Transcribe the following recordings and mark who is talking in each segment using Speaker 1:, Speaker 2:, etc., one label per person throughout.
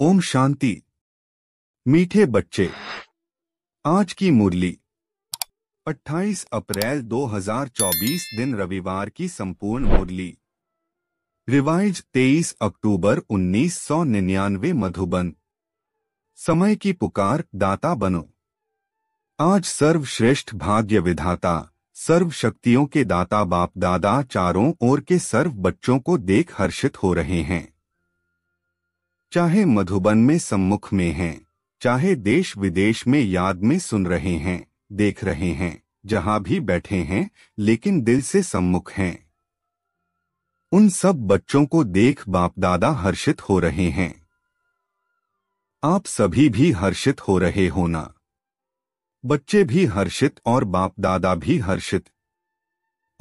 Speaker 1: ओम शांति मीठे बच्चे आज की मुरली 28 अप्रैल 2024 दिन रविवार की संपूर्ण मुरली रिवाइज 23 अक्टूबर 1999 मधुबन समय की पुकार दाता बनो आज सर्वश्रेष्ठ भाग्य विधाता सर्व शक्तियों के दाता बाप दादा चारों ओर के सर्व बच्चों को देख हर्षित हो रहे हैं चाहे मधुबन में सम्मुख में हैं चाहे देश विदेश में याद में सुन रहे हैं देख रहे हैं जहां भी बैठे हैं लेकिन दिल से सम्मुख हैं उन सब बच्चों को देख बाप दादा हर्षित हो रहे हैं आप सभी भी हर्षित हो रहे हो ना बच्चे भी हर्षित और बाप दादा भी हर्षित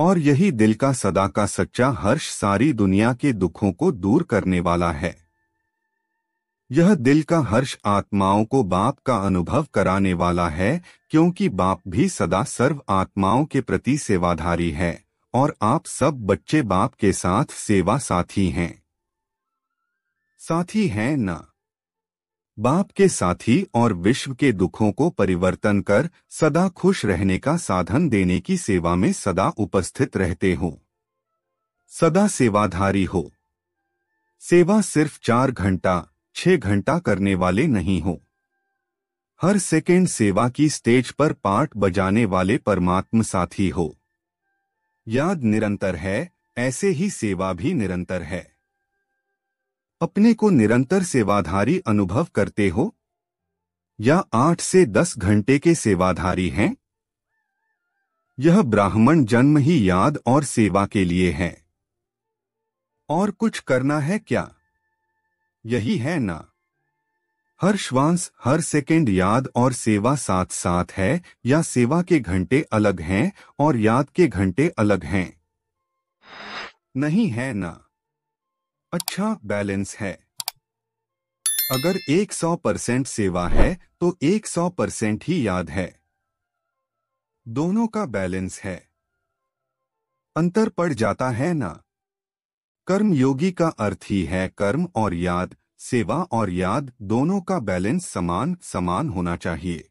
Speaker 1: और यही दिल का सदा का सच्चा हर्ष सारी दुनिया के दुखों को दूर करने वाला है यह दिल का हर्ष आत्माओं को बाप का अनुभव कराने वाला है क्योंकि बाप भी सदा सर्व आत्माओं के प्रति सेवाधारी है और आप सब बच्चे बाप के साथ सेवा साथी हैं साथी हैं ना बाप के साथी और विश्व के दुखों को परिवर्तन कर सदा खुश रहने का साधन देने की सेवा में सदा उपस्थित रहते हो सदा सेवाधारी हो सेवा सिर्फ चार घंटा छह घंटा करने वाले नहीं हो हर सेकेंड सेवा की स्टेज पर पाठ बजाने वाले परमात्म साथी हो याद निरंतर है ऐसे ही सेवा भी निरंतर है अपने को निरंतर सेवाधारी अनुभव करते हो या आठ से दस घंटे के सेवाधारी हैं यह ब्राह्मण जन्म ही याद और सेवा के लिए है और कुछ करना है क्या यही है ना हर श्वास हर सेकंड याद और सेवा साथ साथ है या सेवा के घंटे अलग हैं और याद के घंटे अलग हैं नहीं है ना अच्छा बैलेंस है अगर 100 परसेंट सेवा है तो 100 परसेंट ही याद है दोनों का बैलेंस है अंतर पड़ जाता है ना कर्मयोगी का अर्थ ही है कर्म और याद सेवा और याद दोनों का बैलेंस समान समान होना चाहिए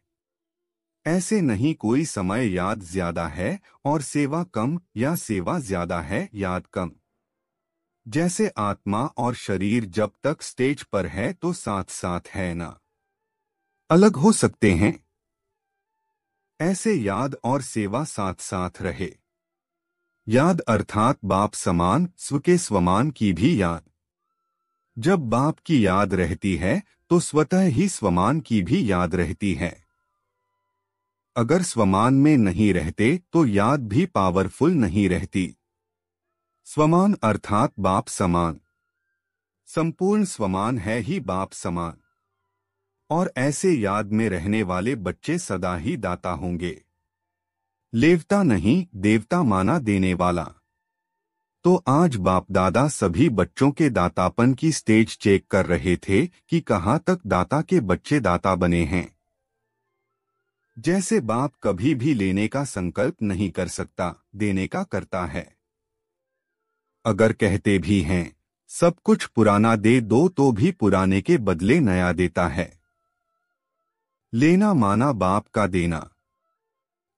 Speaker 1: ऐसे नहीं कोई समय याद ज्यादा है और सेवा कम या सेवा ज्यादा है याद कम जैसे आत्मा और शरीर जब तक स्टेज पर है तो साथ साथ है ना अलग हो सकते हैं ऐसे याद और सेवा साथ साथ रहे याद अर्थात बाप समान स्व के स्वमान की भी याद जब बाप की याद रहती है तो स्वतः ही स्वमान की भी याद रहती है अगर स्वमान में नहीं रहते तो याद भी पावरफुल नहीं रहती स्वमान अर्थात बाप समान संपूर्ण स्वमान है ही बाप समान और ऐसे याद में रहने वाले बच्चे सदा ही दाता होंगे लेवता नहीं देवता माना देने वाला तो आज बाप दादा सभी बच्चों के दातापन की स्टेज चेक कर रहे थे कि कहाँ तक दाता के बच्चे दाता बने हैं जैसे बाप कभी भी लेने का संकल्प नहीं कर सकता देने का करता है अगर कहते भी हैं सब कुछ पुराना दे दो तो भी पुराने के बदले नया देता है लेना माना बाप का देना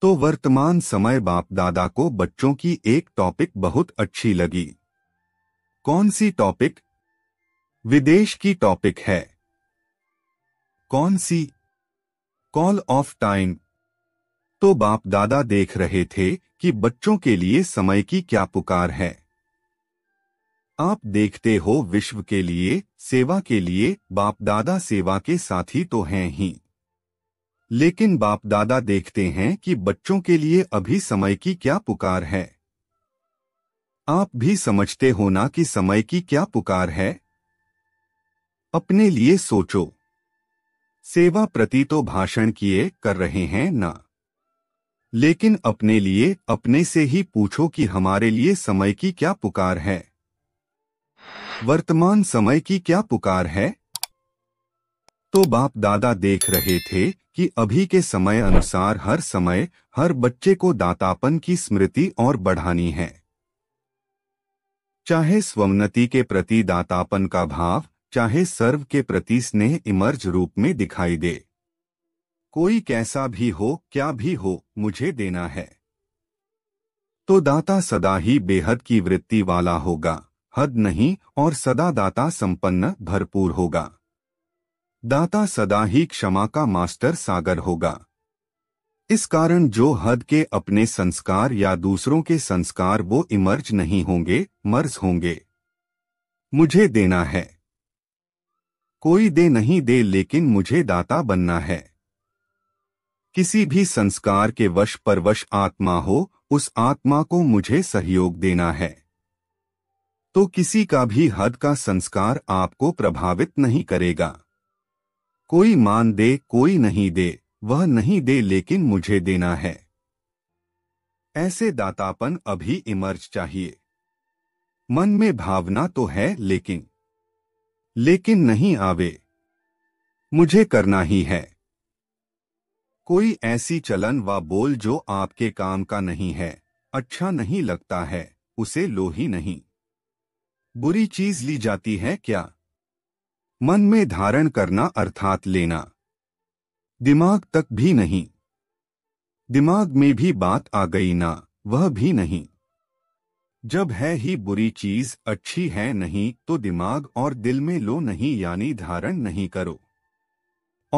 Speaker 1: तो वर्तमान समय बाप दादा को बच्चों की एक टॉपिक बहुत अच्छी लगी कौन सी टॉपिक विदेश की टॉपिक है कौन सी कॉल ऑफ टाइम तो बाप दादा देख रहे थे कि बच्चों के लिए समय की क्या पुकार है आप देखते हो विश्व के लिए सेवा के लिए बाप दादा सेवा के साथी तो हैं ही लेकिन बाप दादा देखते हैं कि बच्चों के लिए अभी समय की क्या पुकार है आप भी समझते हो ना कि समय की क्या पुकार है अपने लिए सोचो सेवा प्रति तो भाषण किए कर रहे हैं ना लेकिन अपने लिए अपने से ही पूछो कि हमारे लिए समय की क्या पुकार है वर्तमान समय की क्या पुकार है तो बाप दादा देख रहे थे कि अभी के समय अनुसार हर समय हर बच्चे को दातापन की स्मृति और बढ़ानी है चाहे स्वमनति के प्रति दातापन का भाव चाहे सर्व के प्रति स्नेह इमर्ज रूप में दिखाई दे कोई कैसा भी हो क्या भी हो मुझे देना है तो दाता सदा ही बेहद की वृत्ति वाला होगा हद नहीं और सदा दाता संपन्न भरपूर होगा दाता सदा ही क्षमा का मास्टर सागर होगा इस कारण जो हद के अपने संस्कार या दूसरों के संस्कार वो इमर्ज नहीं होंगे मर्ज होंगे मुझे देना है कोई दे नहीं दे लेकिन मुझे दाता बनना है किसी भी संस्कार के वश पर वश आत्मा हो उस आत्मा को मुझे सहयोग देना है तो किसी का भी हद का संस्कार आपको प्रभावित नहीं करेगा कोई मान दे कोई नहीं दे वह नहीं दे लेकिन मुझे देना है ऐसे दातापन अभी इमर्ज चाहिए मन में भावना तो है लेकिन लेकिन नहीं आवे मुझे करना ही है कोई ऐसी चलन व बोल जो आपके काम का नहीं है अच्छा नहीं लगता है उसे लो ही नहीं बुरी चीज ली जाती है क्या मन में धारण करना अर्थात लेना दिमाग तक भी नहीं दिमाग में भी बात आ गई ना वह भी नहीं जब है ही बुरी चीज अच्छी है नहीं तो दिमाग और दिल में लो नहीं यानी धारण नहीं करो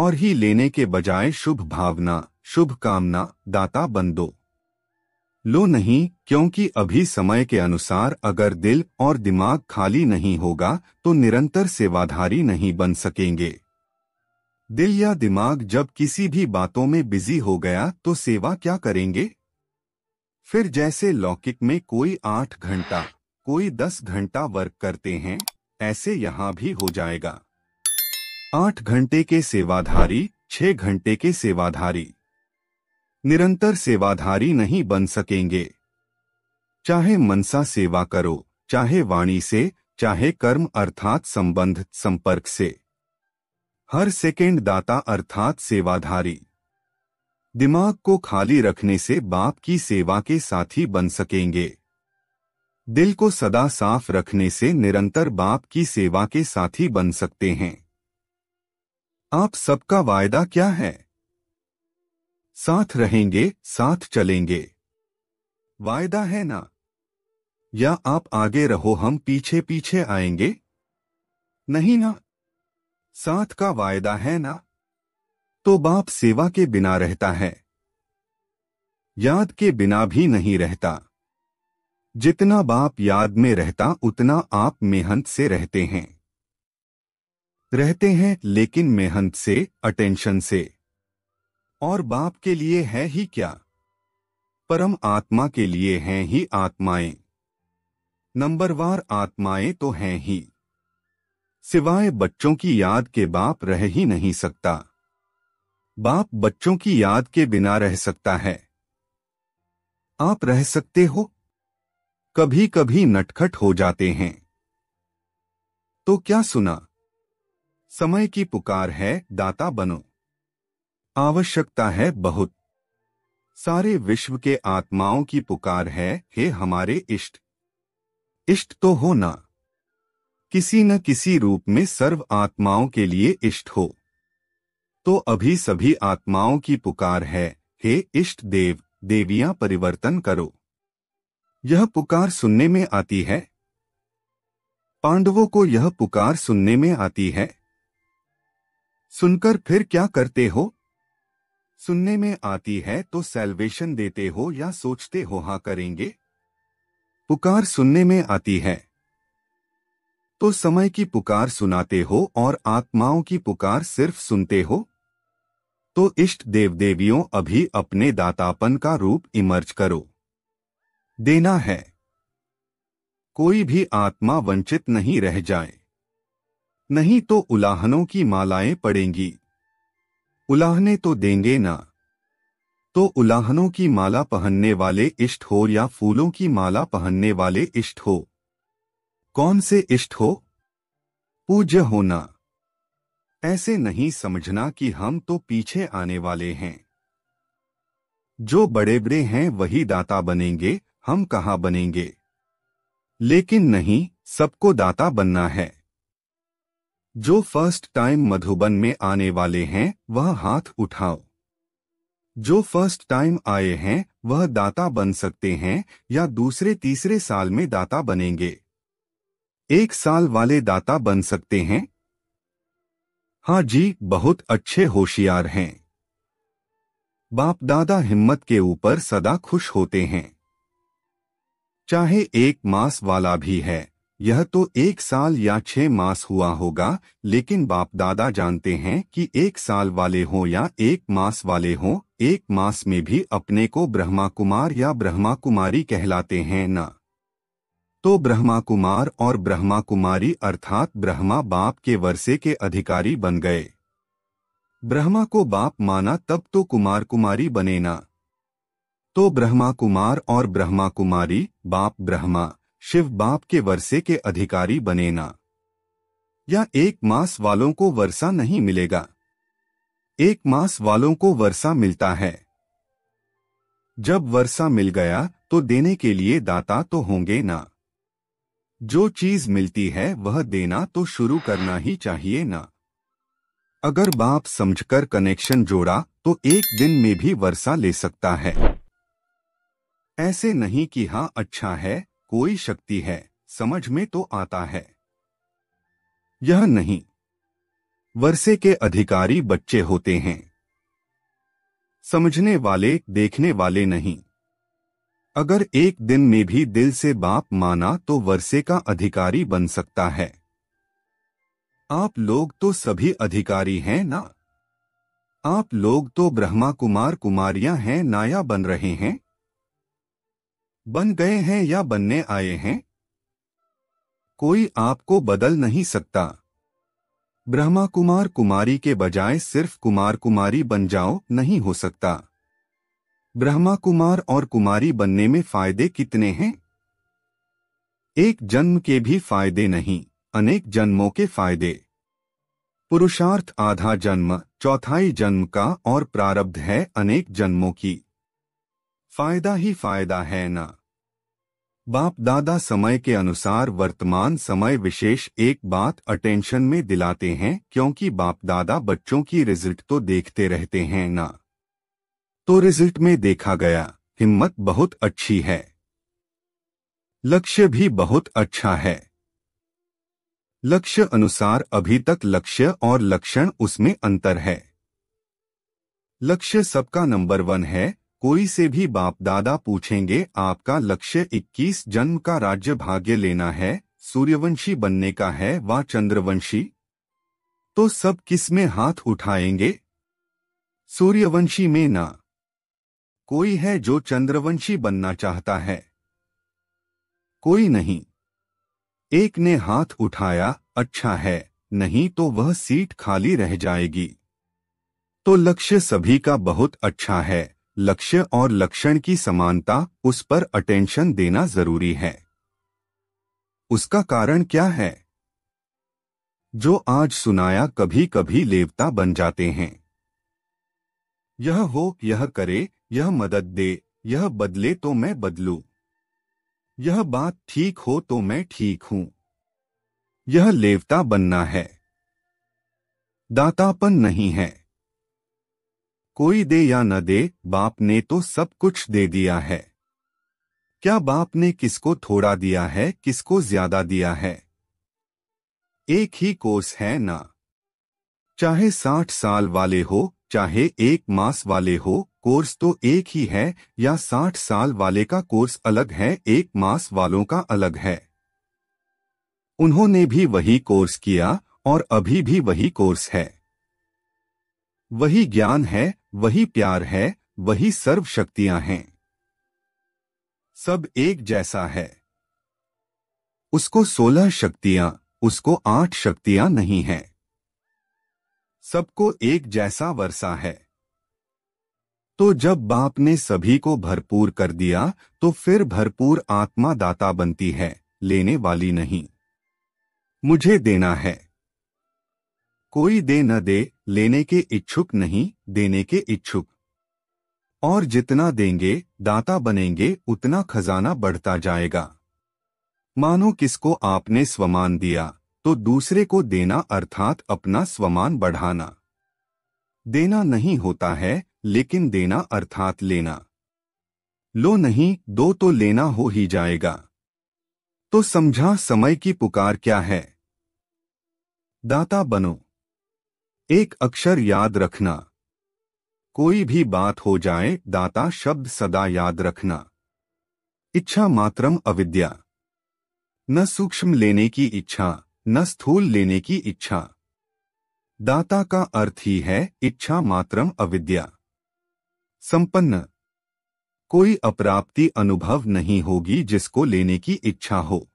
Speaker 1: और ही लेने के बजाय शुभ भावना शुभ कामना दाता बन दो लो नहीं क्योंकि अभी समय के अनुसार अगर दिल और दिमाग खाली नहीं होगा तो निरंतर सेवाधारी नहीं बन सकेंगे दिल या दिमाग जब किसी भी बातों में बिजी हो गया तो सेवा क्या करेंगे फिर जैसे लौकिक में कोई आठ घंटा कोई दस घंटा वर्क करते हैं ऐसे यहाँ भी हो जाएगा आठ घंटे के सेवाधारी छह घंटे के सेवाधारी निरंतर सेवाधारी नहीं बन सकेंगे चाहे मनसा सेवा करो चाहे वाणी से चाहे कर्म अर्थात संबंध संपर्क से हर सेकेंड दाता अर्थात सेवाधारी दिमाग को खाली रखने से बाप की सेवा के साथी बन सकेंगे दिल को सदा साफ रखने से निरंतर बाप की सेवा के साथी बन सकते हैं आप सबका वायदा क्या है साथ रहेंगे साथ चलेंगे वायदा है ना या आप आगे रहो हम पीछे पीछे आएंगे नहीं ना साथ का वायदा है ना तो बाप सेवा के बिना रहता है याद के बिना भी नहीं रहता जितना बाप याद में रहता उतना आप मेहनत से रहते हैं रहते हैं लेकिन मेहनत से अटेंशन से और बाप के लिए है ही क्या परम आत्मा के लिए हैं ही आत्माएं नंबरवार आत्माएं तो हैं ही सिवाय बच्चों की याद के बाप रह ही नहीं सकता बाप बच्चों की याद के बिना रह सकता है आप रह सकते हो कभी कभी नटखट हो जाते हैं तो क्या सुना समय की पुकार है दाता बनो आवश्यकता है बहुत सारे विश्व के आत्माओं की पुकार है हे हमारे इष्ट इष्ट तो हो ना किसी न किसी रूप में सर्व आत्माओं के लिए इष्ट हो तो अभी सभी आत्माओं की पुकार है हे इष्ट देव देवियां परिवर्तन करो यह पुकार सुनने में आती है पांडवों को यह पुकार सुनने में आती है सुनकर फिर क्या करते हो सुनने में आती है तो सेल्वेशन देते हो या सोचते हो हा करेंगे पुकार सुनने में आती है तो समय की पुकार सुनाते हो और आत्माओं की पुकार सिर्फ सुनते हो तो इष्ट देव देवियों अभी अपने दातापन का रूप इमर्ज करो देना है कोई भी आत्मा वंचित नहीं रह जाए नहीं तो उलाहनों की मालाएं पड़ेंगी उलाहने तो देंगे ना तो उलाहनों की माला पहनने वाले इष्ट हो या फूलों की माला पहनने वाले इष्ट हो कौन से इष्ट हो पूज्य होना ऐसे नहीं समझना कि हम तो पीछे आने वाले हैं जो बड़े बड़े हैं वही दाता बनेंगे हम कहा बनेंगे लेकिन नहीं सबको दाता बनना है जो फर्स्ट टाइम मधुबन में आने वाले हैं वह हाथ उठाओ जो फर्स्ट टाइम आए हैं वह दाता बन सकते हैं या दूसरे तीसरे साल में दाता बनेंगे एक साल वाले दाता बन सकते हैं हाँ जी बहुत अच्छे होशियार हैं बाप दादा हिम्मत के ऊपर सदा खुश होते हैं चाहे एक मास वाला भी है यह तो एक साल या छह मास हुआ होगा लेकिन बाप दादा जानते हैं कि एक साल वाले हों या एक मास वाले हों एक मास में भी अपने को ब्रह्मा कुमार या ब्रह्मा कुमारी कहलाते हैं ना तो ब्रह्मा कुमार और ब्रह्मा कुमारी अर्थात ब्रह्मा बाप के वर्षे के अधिकारी बन गए ब्रह्मा को बाप माना तब तो कुमार कुमारी बने ना तो ब्रह्मा कुमार और ब्रह्मा कुमारी बाप ब्रह्मा शिव बाप के वर्षे के अधिकारी बने ना या एक मास वालों को वर्षा नहीं मिलेगा एक मास वालों को वर्षा मिलता है जब वर्षा मिल गया तो देने के लिए दाता तो होंगे ना जो चीज मिलती है वह देना तो शुरू करना ही चाहिए ना अगर बाप समझकर कनेक्शन जोड़ा तो एक दिन में भी वर्षा ले सकता है ऐसे नहीं कि हाँ अच्छा है कोई शक्ति है समझ में तो आता है यह नहीं वर्षे के अधिकारी बच्चे होते हैं समझने वाले देखने वाले नहीं अगर एक दिन में भी दिल से बाप माना तो वर्षे का अधिकारी बन सकता है आप लोग तो सभी अधिकारी हैं ना आप लोग तो ब्रह्मा कुमार कुमारियां हैं नाया बन रहे हैं बन गए हैं या बनने आए हैं कोई आपको बदल नहीं सकता ब्रह्मा कुमार कुमारी के बजाय सिर्फ कुमार कुमारी बन जाओ नहीं हो सकता ब्रह्मा कुमार और कुमारी बनने में फायदे कितने हैं एक जन्म के भी फायदे नहीं अनेक जन्मों के फायदे पुरुषार्थ आधा जन्म चौथाई जन्म का और प्रारब्ध है अनेक जन्मों की फायदा ही फायदा है ना बाप दादा समय के अनुसार वर्तमान समय विशेष एक बात अटेंशन में दिलाते हैं क्योंकि बाप दादा बच्चों की रिजल्ट तो देखते रहते हैं ना तो रिजल्ट में देखा गया हिम्मत बहुत अच्छी है लक्ष्य भी बहुत अच्छा है लक्ष्य अनुसार अभी तक लक्ष्य और लक्षण उसमें अंतर है लक्ष्य सबका नंबर वन है कोई से भी बाप दादा पूछेंगे आपका लक्ष्य 21 जन्म का राज्य भाग्य लेना है सूर्यवंशी बनने का है व चंद्रवंशी तो सब किस में हाथ उठाएंगे सूर्यवंशी में ना कोई है जो चंद्रवंशी बनना चाहता है कोई नहीं एक ने हाथ उठाया अच्छा है नहीं तो वह सीट खाली रह जाएगी तो लक्ष्य सभी का बहुत अच्छा है लक्ष्य और लक्षण की समानता उस पर अटेंशन देना जरूरी है उसका कारण क्या है जो आज सुनाया कभी कभी लेवता बन जाते हैं यह हो यह करे यह मदद दे यह बदले तो मैं बदलू यह बात ठीक हो तो मैं ठीक हूं यह लेवता बनना है दातापन नहीं है कोई दे या न दे बाप ने तो सब कुछ दे दिया है क्या बाप ने किसको थोड़ा दिया है किसको ज्यादा दिया है एक ही कोर्स है ना चाहे साठ साल वाले हो चाहे एक मास वाले हो कोर्स तो एक ही है या साठ साल वाले का कोर्स अलग है एक मास वालों का अलग है उन्होंने भी वही कोर्स किया और अभी भी वही कोर्स है वही ज्ञान है वही प्यार है वही सर्व शक्तियां हैं सब एक जैसा है उसको सोलह शक्तियां उसको आठ शक्तियां नहीं हैं सबको एक जैसा वर्षा है तो जब बाप ने सभी को भरपूर कर दिया तो फिर भरपूर आत्मा दाता बनती है लेने वाली नहीं मुझे देना है कोई दे न दे लेने के इच्छुक नहीं देने के इच्छुक और जितना देंगे दाता बनेंगे उतना खजाना बढ़ता जाएगा मानो किसको आपने स्वमान दिया तो दूसरे को देना अर्थात अपना स्वमान बढ़ाना देना नहीं होता है लेकिन देना अर्थात लेना लो नहीं दो तो लेना हो ही जाएगा तो समझा समय की पुकार क्या है दाता बनो एक अक्षर याद रखना कोई भी बात हो जाए दाता शब्द सदा याद रखना इच्छा मात्रम अविद्या न सूक्ष्म लेने की इच्छा न स्थूल लेने की इच्छा दाता का अर्थ ही है इच्छा मात्रम अविद्या संपन्न कोई अप्राप्ति अनुभव नहीं होगी जिसको लेने की इच्छा हो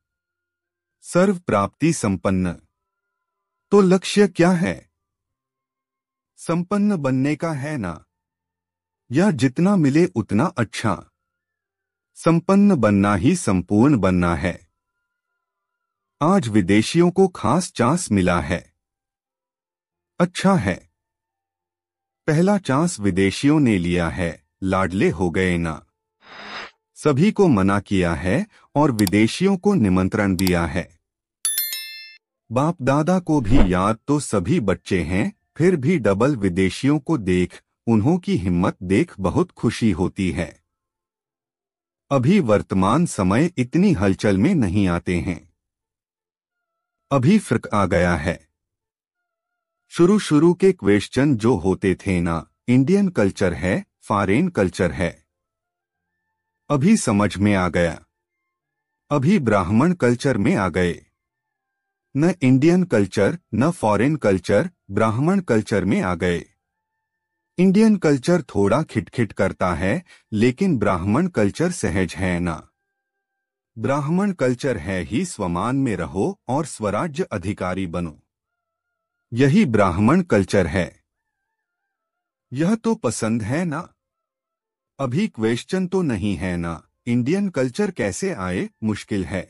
Speaker 1: सर्व प्राप्ति संपन्न तो लक्ष्य क्या है संपन्न बनने का है ना यह जितना मिले उतना अच्छा संपन्न बनना ही संपूर्ण बनना है आज विदेशियों को खास चांस मिला है अच्छा है पहला चांस विदेशियों ने लिया है लाडले हो गए ना सभी को मना किया है और विदेशियों को निमंत्रण दिया है बाप दादा को भी याद तो सभी बच्चे हैं फिर भी डबल विदेशियों को देख उन्हों की हिम्मत देख बहुत खुशी होती है अभी वर्तमान समय इतनी हलचल में नहीं आते हैं अभी फर्क आ गया है शुरू शुरू के क्वेश्चन जो होते थे ना इंडियन कल्चर है फॉरेन कल्चर है अभी समझ में आ गया अभी ब्राह्मण कल्चर में आ गए न इंडियन कल्चर न फॉरेन कल्चर ब्राह्मण कल्चर में आ गए इंडियन कल्चर थोड़ा खिटखिट करता है लेकिन ब्राह्मण कल्चर सहज है ना ब्राह्मण कल्चर है ही स्वमान में रहो और स्वराज्य अधिकारी बनो यही ब्राह्मण कल्चर है यह तो पसंद है ना अभी क्वेश्चन तो नहीं है ना इंडियन कल्चर कैसे आए मुश्किल है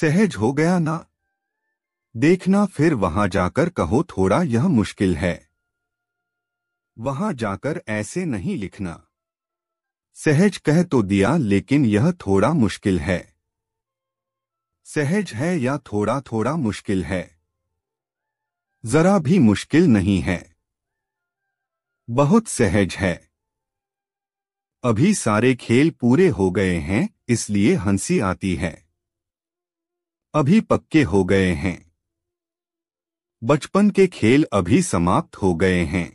Speaker 1: सहज हो गया ना देखना फिर वहां जाकर कहो थोड़ा यह मुश्किल है वहां जाकर ऐसे नहीं लिखना सहज कह तो दिया लेकिन यह थोड़ा मुश्किल है सहज है या थोड़ा थोड़ा मुश्किल है जरा भी मुश्किल नहीं है बहुत सहज है अभी सारे खेल पूरे हो गए हैं इसलिए हंसी आती है अभी पक्के हो गए हैं बचपन के खेल अभी समाप्त हो गए हैं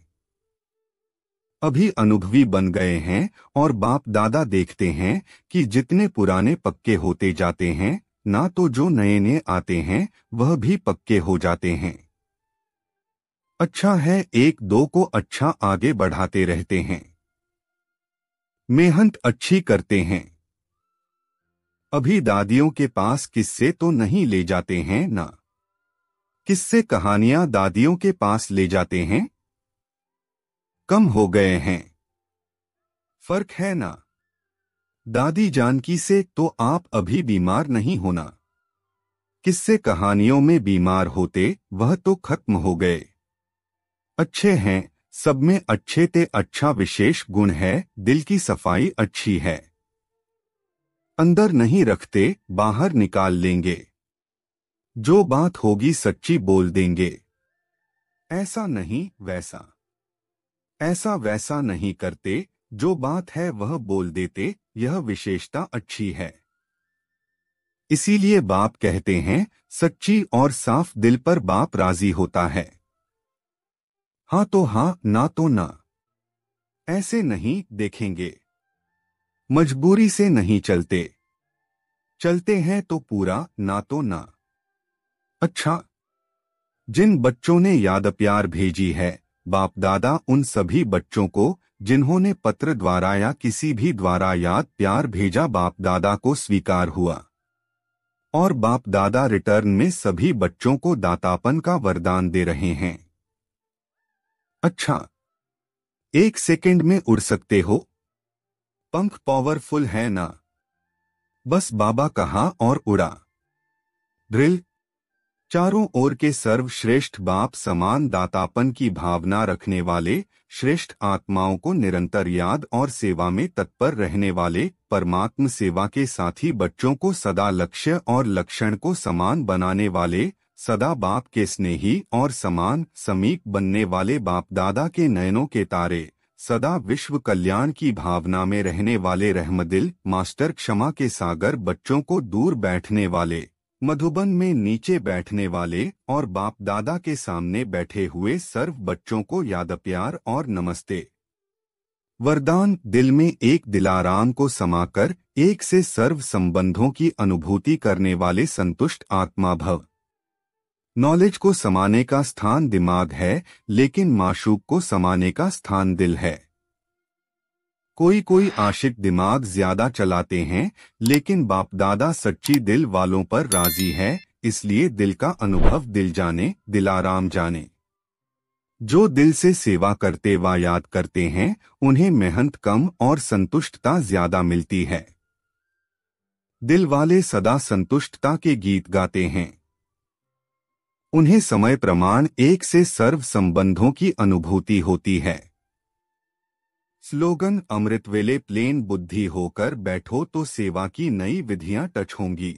Speaker 1: अभी अनुभवी बन गए हैं और बाप दादा देखते हैं कि जितने पुराने पक्के होते जाते हैं ना तो जो नए नए आते हैं वह भी पक्के हो जाते हैं अच्छा है एक दो को अच्छा आगे बढ़ाते रहते हैं मेहनत अच्छी करते हैं अभी दादियों के पास किस्से तो नहीं ले जाते हैं ना किससे कहानियां दादियों के पास ले जाते हैं कम हो गए हैं फर्क है ना दादी जानकी से तो आप अभी बीमार नहीं होना किससे कहानियों में बीमार होते वह तो खत्म हो गए अच्छे हैं सब में अच्छे ते अच्छा विशेष गुण है दिल की सफाई अच्छी है अंदर नहीं रखते बाहर निकाल लेंगे जो बात होगी सच्ची बोल देंगे ऐसा नहीं वैसा ऐसा वैसा नहीं करते जो बात है वह बोल देते यह विशेषता अच्छी है इसीलिए बाप कहते हैं सच्ची और साफ दिल पर बाप राजी होता है हाँ तो हाँ ना तो ना ऐसे नहीं देखेंगे मजबूरी से नहीं चलते चलते हैं तो पूरा ना तो ना अच्छा जिन बच्चों ने याद प्यार भेजी है बाप दादा उन सभी बच्चों को जिन्होंने पत्र द्वारा या किसी भी द्वारा याद प्यार भेजा बाप दादा को स्वीकार हुआ और बाप दादा रिटर्न में सभी बच्चों को दातापन का वरदान दे रहे हैं अच्छा एक सेकंड में उड़ सकते हो पंख पावरफुल है ना बस बाबा कहा और उड़ा ड्रिल चारों ओर के सर्वश्रेष्ठ बाप समान दातापन की भावना रखने वाले श्रेष्ठ आत्माओं को निरंतर याद और सेवा में तत्पर रहने वाले परमात्म सेवा के साथ ही बच्चों को सदा लक्ष्य और लक्षण को समान बनाने वाले सदा बाप के स्नेही और समान समीप बनने वाले बाप दादा के नयनों के तारे सदा विश्व कल्याण की भावना में रहने वाले रहमदिल मास्टर क्षमा के सागर बच्चों को दूर बैठने वाले मधुबन में नीचे बैठने वाले और बाप दादा के सामने बैठे हुए सर्व बच्चों को याद प्यार और नमस्ते वरदान दिल में एक दिलाराम को समाकर एक से सर्व संबंधों की अनुभूति करने वाले संतुष्ट आत्मा भव नॉलेज को समाने का स्थान दिमाग है लेकिन माशूक को समाने का स्थान दिल है कोई कोई आशिक दिमाग ज्यादा चलाते हैं लेकिन बाप दादा सच्ची दिल वालों पर राजी है इसलिए दिल का अनुभव दिल जाने दिलाराम जाने जो दिल से सेवा करते व याद करते हैं उन्हें मेहनत कम और संतुष्टता ज्यादा मिलती है दिल वाले सदा संतुष्टता के गीत गाते हैं उन्हें समय प्रमाण एक से सर्व संबंधों की अनुभूति होती है स्लोगन अमृत वेले प्लेन बुद्धि होकर बैठो तो सेवा की नई विधियां टच होंगी